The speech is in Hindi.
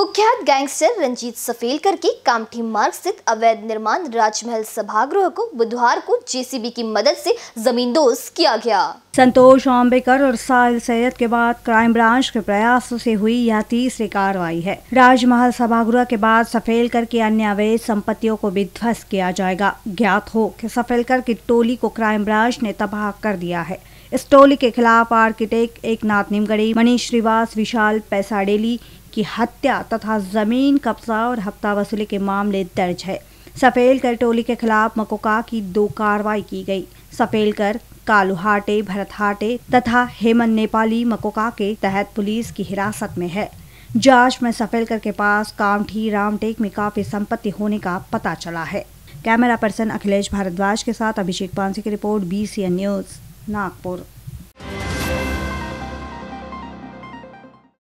कुख्यात गैंगस्टर रंजीत सफेलकर के कामठी मार्ग स्थित अवैध निर्माण राजमहल सभागृह को बुधवार को जेसीबी की मदद से जमींदोज किया गया संतोष अम्बेकर और साहिल सैयद के बाद क्राइम ब्रांच के प्रयास से हुई यह तीसरी कार्रवाई है राजमहल सभागृह के बाद सफेलकर की अन्य अवैध संपत्तियों को भी ध्वस्त किया जाएगा ज्ञात हो कि सफेलकर की टोली को क्राइम ब्रांच ने तबाह कर दिया है इस टोली के खिलाफ आर्किटेक्ट एक नाथ निमगढ़ी मनीष श्रीवास विशाल पैसाडेली की हत्या तथा जमीन कब्जा और हफ्ता वसूली के मामले दर्ज है सफेलकर टोली के खिलाफ मकोका की दो कार्रवाई की गई सफेलकर कालूहाटे भरतहाटे तथा हेमन नेपाली मकोका के तहत पुलिस की हिरासत में है जांच में सफेलकर के पास कामठी रामटेक में काफी संपत्ति होने का पता चला है कैमरा पर्सन अखिलेश भारद्वाज के साथ अभिषेक पांसी की रिपोर्ट बी न्यूज नागपुर